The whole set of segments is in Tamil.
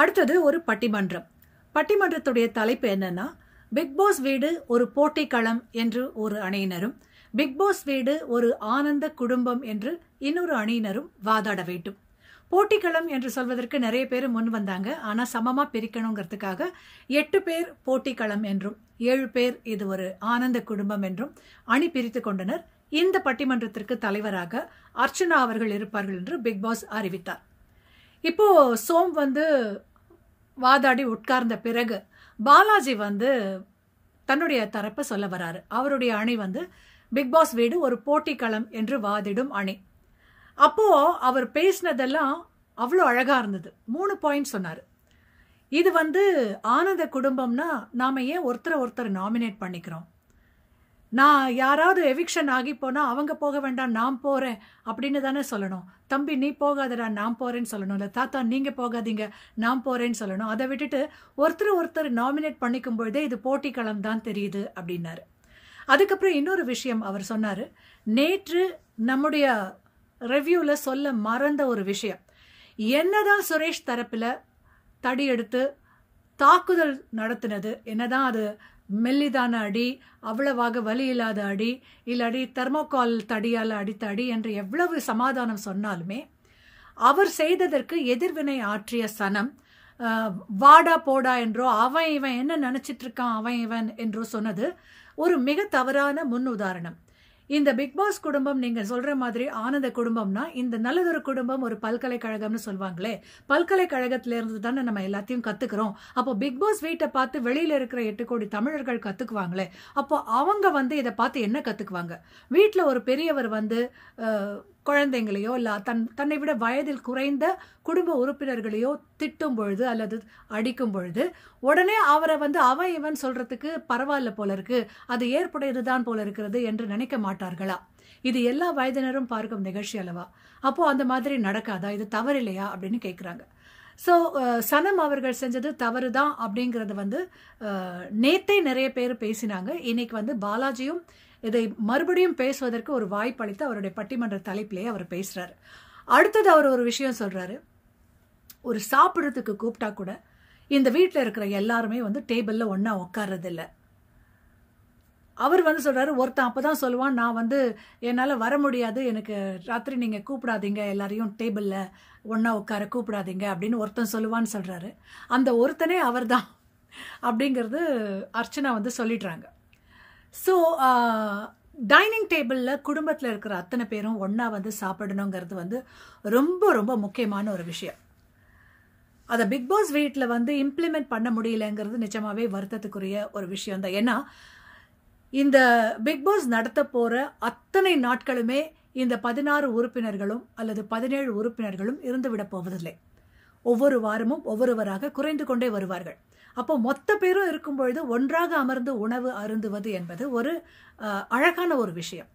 அடுத்தது ஒரு பட்டிமன்றம் பட்டிமன்றத்துடைய தலைப்பு என்னன்னா பிக்பாஸ் வீடு ஒரு போட்டி களம் என்று ஒரு அணியினரும் பிக்பாஸ் வீடு ஒரு ஆனந்த குடும்பம் என்று இன்னொரு அணியினரும் வாதாட வேண்டும் போட்டிக்களம் என்று சொல்வதற்கு நிறைய பேர் முன் வந்தாங்க ஆனால் சமமாக பிரிக்கணுங்கிறதுக்காக எட்டு பேர் போட்டிக்களம் என்றும் ஏழு பேர் இது ஒரு ஆனந்த குடும்பம் என்றும் அணி பிரித்து கொண்டனர் இந்த பட்டிமன்றத்திற்கு தலைவராக அர்ச்சனா அவர்கள் இருப்பார்கள் என்று பிக்பாஸ் அறிவித்தார் இப்போ சோம் வந்து வாதாடி உட்கார்ந்த பிறகு பாலாஜி வந்து தன்னுடைய தரப்பை சொல்ல வராரு அவருடைய அணி வந்து பிக்பாஸ் வீடு ஒரு போட்டிக்களம் என்று வாதிடும் அணி அப்போ அவர் பேசினதெல்லாம் அவ்வளோ அழகா இருந்தது மூணு பாயிண்ட் சொன்னார் இது வந்து ஆனந்த குடும்பம்னா நாம ஏன் ஒருத்தரை ஒருத்தர் நாமினேட் பண்ணிக்கிறோம் நான் யாராவது எவிக்ஷன் ஆகி போனால் அவங்க போக வேண்டாம் நான் போகிறேன் அப்படின்னு தானே சொல்லணும் தம்பி நீ போகாதடா நான் போகிறேன்னு சொல்லணும் இல்லை தாத்தா நீங்கள் போகாதீங்க நான் போகிறேன்னு சொல்லணும் அதை விட்டுட்டு ஒருத்தர் ஒருத்தர் நாமினேட் பண்ணிக்கும் பொழுதே இது போட்டி களம் தான் தெரியுது அப்படின்னாரு அதுக்கப்புறம் இன்னொரு விஷயம் அவர் சொன்னார் நேற்று நம்முடைய ரிவ்யூவில் சொல்ல மறந்த ஒரு விஷயம் என்னதான் சுரேஷ் தரப்பில் தடி எடுத்து தாக்குதல் நடத்தினது என்னதான் அது மெல்லிதான அடி அவ்வளவாக வலி இல்லாத அடி இல்லாடி தெர்மோகால் தடியால் அடித்த அடி என்று எவ்வளவு சமாதானம் சொன்னாலுமே அவர் செய்ததற்கு எதிர்வினை ஆற்றிய சனம் வாடா போடா என்றோ அவன் இவன் என்ன நினைச்சிட்டு இருக்கான் அவன் இவன் என்றோ சொன்னது ஒரு மிக தவறான முன் உதாரணம் இந்த பிக் பாஸ் குடும்பம் நீங்க சொல்ற மாதிரி ஆனந்த குடும்பம்னா இந்த நல்லதொரு குடும்பம் ஒரு பல்கலைக்கழகம்னு சொல்லுவாங்களே பல்கலைக்கழகத்தில இருந்து தானே நம்ம எல்லாத்தையும் கத்துக்கிறோம் அப்போ பிக் பாஸ் வீட்டை பார்த்து வெளியில இருக்கிற எட்டு கோடி தமிழர்கள் கத்துக்குவாங்களே அப்போ அவங்க வந்து இதை பார்த்து என்ன கத்துக்குவாங்க வீட்டில் ஒரு பெரியவர் வந்து குழந்தைங்களையோ இல்லை தன் தன்னை விட வயதில் குறைந்த குடும்ப உறுப்பினர்களையோ திட்டும் பொழுது அல்லது அடிக்கும் பொழுது உடனே அவரை வந்து அவன் இவன் சொல்றதுக்கு பரவாயில்ல போல இருக்கு அது ஏற்புடையது தான் போல இருக்கிறது என்று நினைக்க மாட்டார்களா இது எல்லா வயதினரும் பார்க்கும் நிகழ்ச்சி அல்லவா அப்போ அந்த மாதிரி நடக்காதா இது தவறு இல்லையா அப்படின்னு கேட்குறாங்க ஸோ சனம் அவர்கள் செஞ்சது தவறு தான் அப்படிங்கிறது வந்து நேத்தே நிறைய பேர் பேசினாங்க இன்னைக்கு வந்து பாலாஜியும் இதை மறுபடியும் பேசுவதற்கு ஒரு வாய்ப்பு அளித்து அவருடைய பட்டிமன்ற தலைப்பிலேயே அவர் பேசுறாரு அடுத்தது அவர் ஒரு விஷயம் சொல்கிறாரு ஒரு சாப்பிட்றதுக்கு கூப்பிட்டா கூட இந்த வீட்டில் இருக்கிற எல்லாருமே வந்து டேபிளில் ஒன்றா உட்கார்றதில்ல அவர் வந்து சொல்கிறாரு ஒருத்தன் அப்போ தான் சொல்லுவான் நான் வந்து என்னால் வர முடியாது எனக்கு ராத்திரி நீங்கள் கூப்பிடாதீங்க எல்லாரையும் டேபிளில் ஒன்றா உட்கார கூப்பிடாதீங்க அப்படின்னு ஒருத்தன் சொல்லுவான்னு சொல்கிறாரு அந்த ஒருத்தனே அவர் தான் அப்படிங்கிறது அர்ச்சனா வந்து சொல்லிடுறாங்க ஸோ டைனிங் uh, டேபிளில் குடும்பத்தில் இருக்கிற அத்தனை பேரும் ஒன்றா வந்து சாப்பிடணுங்கிறது வந்து ரொம்ப ரொம்ப முக்கியமான ஒரு விஷயம் அதை பிக் பாஸ் வீட்டில் வந்து இம்ப்ளிமெண்ட் பண்ண முடியலங்கிறது நிஜமாவே வருத்தத்துக்குரிய ஒரு விஷயம் தான் ஏன்னா இந்த பிக் பாஸ் நடத்த போகிற அத்தனை நாட்களுமே இந்த பதினாறு உறுப்பினர்களும் அல்லது பதினேழு உறுப்பினர்களும் இருந்துவிட போவதில்லை ஒவ்வொரு வாரமும் ஒவ்வொருவராக குறைந்து கொண்டே வருவார்கள் அப்போ மொத்த பேரும் இருக்கும் பொழுது ஒன்றாக அமர்ந்து உணவு அருந்துவது என்பது ஒரு அழகான ஒரு விஷயம்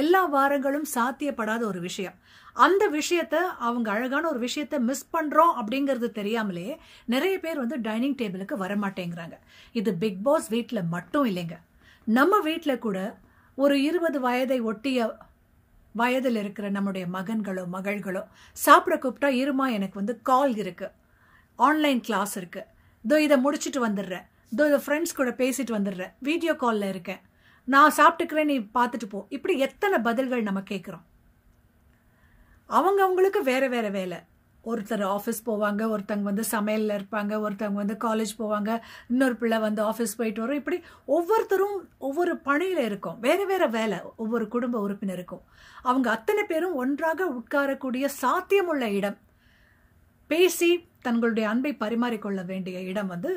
எல்லா வாரங்களும் சாத்தியப்படாத ஒரு விஷயம் அந்த விஷயத்த அவங்க அழகான ஒரு விஷயத்த மிஸ் பண்றோம் அப்படிங்கிறது தெரியாமலே நிறைய பேர் வந்து டைனிங் டேபிளுக்கு வரமாட்டேங்கிறாங்க இது பிக் பாஸ் வீட்டில் மட்டும் இல்லைங்க நம்ம வீட்டில் கூட ஒரு இருபது வயதை ஒட்டிய வயதில் இருக்கிற நம்முடைய மகன்களோ மகள்களோ சாப்பிட கூப்பிட்டா இருமா எனக்கு வந்து கால் இருக்கு ஆன்லைன் கிளாஸ் இருக்குது இதோ இதை முடிச்சுட்டு வந்துடுறேன் இதோ இதை ஃப்ரெண்ட்ஸ் கூட பேசிட்டு வந்துடுறேன் வீடியோ காலில் இருக்கேன் நான் சாப்பிட்டுக்கிறேன் நீ பார்த்துட்டு போ இப்படி எத்தனை பதில்கள் நம்ம கேட்குறோம் அவங்கவுங்களுக்கு வேறு வேறு வேலை ஒருத்தர் ஆஃபீஸ் போவாங்க ஒருத்தங்க வந்து சமையலில் இருப்பாங்க ஒருத்தவங்க வந்து காலேஜ் போவாங்க இன்னொரு பிள்ளை வந்து ஆஃபீஸ் போயிட்டு வரும் இப்படி ஒவ்வொருத்தரும் ஒவ்வொரு பணியில் இருக்கும் வேறு வேறு வேலை ஒவ்வொரு குடும்ப உறுப்பினருக்கும் அவங்க அத்தனை பேரும் ஒன்றாக உட்காரக்கூடிய சாத்தியமுள்ள இடம் பேசி தங்களுடைய அன்பை பரிமாறிக்கொள்ள வேண்டிய இடம் வந்து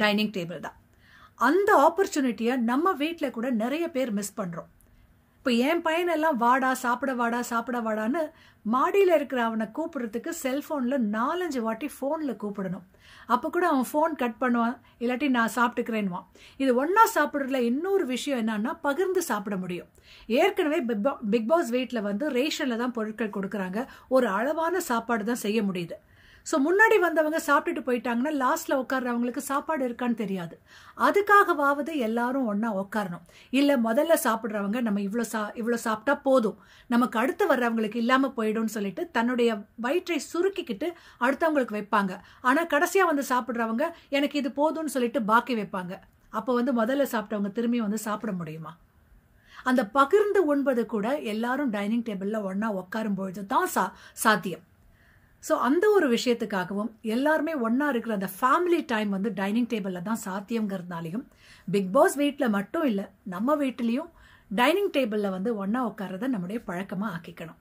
டைனிங் டேபிள் தான் அந்த ஆப்பர்ச்சுனிட்டியை நம்ம வீட்டில் கூட நிறைய பேர் மிஸ் பண்ணுறோம் இப்போ என் பையனெல்லாம் வாடா சாப்பிட வாடா சாப்பிட வாடான்னு மாடியில் இருக்கிற அவனை கூப்பிடுறதுக்கு செல்ஃபோனில் நாலஞ்சு வாட்டி ஃபோனில் கூப்பிடணும் அப்போ கூட அவன் ஃபோன் கட் பண்ணுவான் இல்லாட்டி நான் சாப்பிட்டுக்கிறேன்னுவான் இது ஒன்றா சாப்பிட்றதுல இன்னொரு விஷயம் என்னன்னா பகிர்ந்து சாப்பிட முடியும் ஏற்கனவே பிக் பாஸ் வீட்டில் வந்து ரேஷனில் தான் பொருட்கள் கொடுக்குறாங்க ஒரு அளவான சாப்பாடு தான் செய்ய முடியுது ஸோ முன்னாடி வந்தவங்க சாப்பிட்டுட்டு போயிட்டாங்கன்னா லாஸ்ட்டில் உட்காடுறவங்களுக்கு சாப்பாடு இருக்கான்னு தெரியாது அதுக்காகவாவது எல்லாரும் ஒன்றா உட்காரணும் இல்லை முதல்ல சாப்பிட்றவங்க நம்ம இவ்வளோ சா இவ்வளோ சாப்பிட்டா போதும் நமக்கு அடுத்து வர்றவங்களுக்கு இல்லாமல் போயிடும்னு சொல்லிட்டு தன்னுடைய வயிற்றை சுருக்கிக்கிட்டு அடுத்தவங்களுக்கு வைப்பாங்க ஆனால் கடைசியாக வந்து சாப்பிட்றவங்க எனக்கு இது போதும்னு சொல்லிட்டு பாக்கி வைப்பாங்க அப்போ வந்து முதல்ல சாப்பிட்டவங்க திரும்பி வந்து சாப்பிட முடியுமா அந்த பகிர்ந்து உண்பது கூட எல்லாரும் டைனிங் டேபிளில் ஒன்றா உட்காரும்பொழுது தான் சா சாத்தியம் ஸோ அந்த ஒரு விஷயத்துக்காகவும் எல்லாருமே ஒன்றா இருக்கிற அந்த ஃபேமிலி டைம் வந்து டைனிங் டேபிளில் தான் சாத்தியங்கிறதுனாலையும் பிக் பாஸ் வீட்டில் மட்டும் இல்லை நம்ம வீட்டிலையும் டைனிங் டேபிளில் வந்து ஒன்றா உட்காரத நம்முடைய பழக்கமாக ஆக்கிக்கணும்